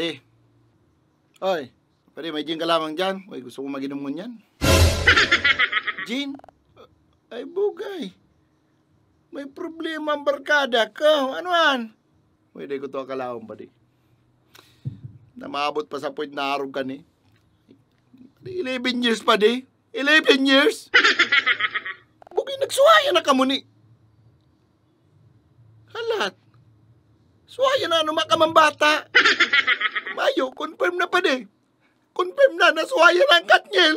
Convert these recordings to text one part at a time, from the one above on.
Pare. Oy, pare, may gin ka lamang dyan. Uy, gusto ko maginom mo yan. gin? Ay, bugay. May problema ang barkada ko. Ano an? Uy, di ko to akalaon, pare. Namabot pa sa point na arog ka ni. 11 years pa, di. 11 years? Bugay, nagsuhaya na ka mo ni. Halat. So ayan na, ano makamang Mayo, confirm na pa de. Confirm na, nasuwaya na ang Katniel.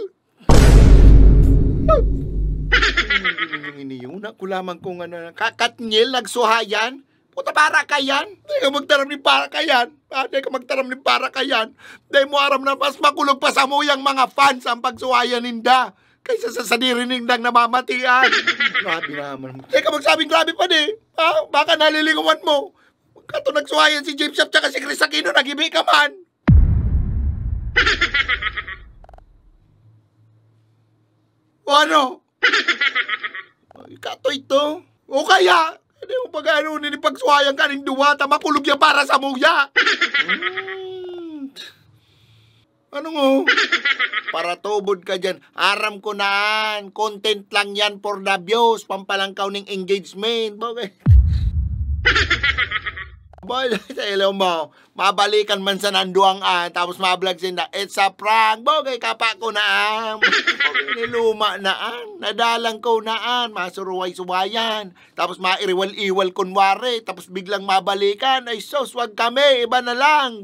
Iniuna ko lamang kung ano, kakatnyel, nagsuhayan. Puta para kayan. yan. Hindi ka magtaram ni para kayan. yan. Ah, hindi ka magtaram ni para kayan. yan. Dahil mo aram na mas makulog pa sa muyang mga fans ang pagsuwayan ninda kaysa sa ning dang namamatian. grabe naman. Hindi ka magsabing grabe pa di. Ha? Ah, baka nalilinguan mo. Kato nagsuhayan si James Shop tsaka si Chris Aquino, nagibi ka man. o ano? Kato ito. O kaya, hindi mo pag ano, ninipagsuhayan ka ng duwata, makulog yan para sa muya. Hmm. Ano ngo? Para tubod ka dyan. Aram ko naan. Content lang yan for the views. Pampalangkaw ng engagement. Bakit? Boy, sa ilaw mo, mabalikan man sa nanduang ah, tapos mablog sinda, it's a prank, bogey kapa ko naan, niluma naan, nadalang ko naan, masuruway-suwayan, tapos mairiwal-iwal kunwari, tapos biglang mabalikan, ay sos, wag kami, iba na lang.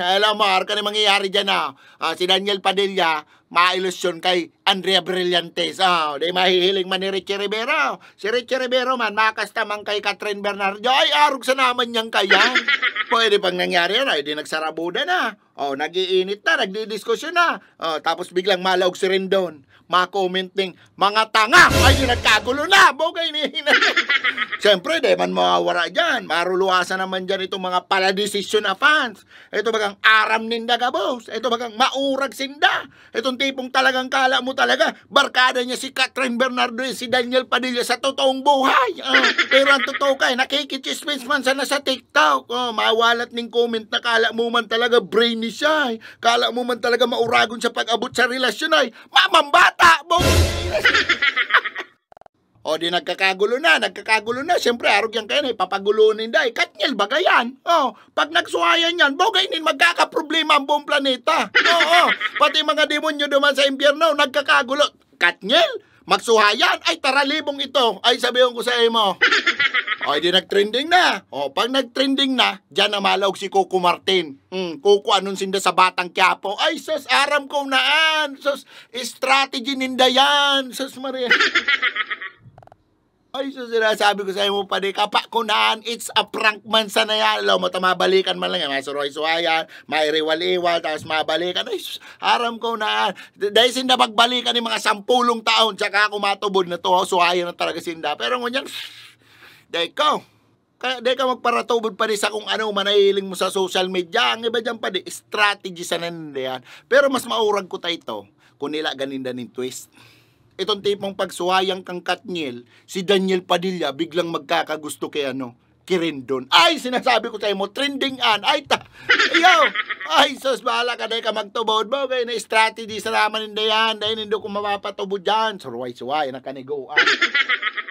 Hello, Mar, ka na mangyayari dyan ah. ah si Daniel Padilla, mailusyon kay Andrea Brillantes. Oh, di mahihiling man ni Richie Rivero. Si Richie Rivero man, makastamang kay Catherine Bernardo. Ay, arog sa naman niyang kaya. Pwede pang nangyari yan? Ay, di nagsarabuda na. Oh, nagiinit na, nagdidiskusyon na. Oh, tapos biglang malaog si Rendon. Makomment ng mga tanga. Ay, nagkagulo na. Bogay ni Siyempre, di man mawawara dyan. Maruluwasan naman dyan itong mga paladesisyon na fans. Ito bagang aram ninda gabos. Ito bagang maurag sinda. Itong tipong talagang kala mo talaga, barkada niya si Catherine Bernardo at eh, si Daniel Padilla sa totoong buhay. Uh, pero ang totoo ka, eh, nakikichismis man sana sa TikTok. Uh, ah, mawalat ng comment na kala mo man talaga brainy siya. Eh. Kala mo man talaga mauragon sa pag-abot sa relasyon ay mamambata! Bong! O di nagkakagulo na, nagkakagulo na. Siyempre, arog yan kayo na, ipapagulunin dahi. Katnyel, yan. O, pag nagsuhayan yan, bogay nin, magkakaproblema ang buong planeta. Oo, pati mga demonyo duman sa impyerno, nagkakagulo. Katnyel, magsuhayan, ay taralibong ito. Ay, sabihin ko sa mo. O, di nagtrending na. O, pag nagtrending na, dyan na malawag si Coco Martin. Hmm, Coco, anong sinda sa Batang Quiapo? Ay, sus, aram ko naan. Sus, strategy ninda yan. Sus, Maria. Ay, so sinasabi ko sa iyo, pare, kapakunan, it's a prank man sa nayan. Alam mo, mabalikan man lang yan. Masuroy-suwayan, mairiwal-iwal, tapos mabalikan. Ay, sus, haram ko na. Dahil sinda pagbalikan ng mga sampulong taon, tsaka ako matubod na to, suwayan na talaga sinda. Pero ngunyan, dahil ko, kaya di ka magparatubod pa rin sa kung ano manahiling mo sa social media. Ang iba dyan pa di, strategy sa nandiyan. Pero mas maurag ko tayo ito kung nila ganinda ni twist itong tipong pagsuwayang kang Katniel, si Daniel Padilla biglang magkakagusto kay ano, Kirindon. Ay, sinasabi ko sa mo, trending an. Ay, ta. Yo. Ay, sos, bahala ka dahil ka magtubod mo. Kaya na strategy sa raman hindi yan. Dahil hindi ko mapapatubod dyan. Surway-suway, nakanigo. Ay.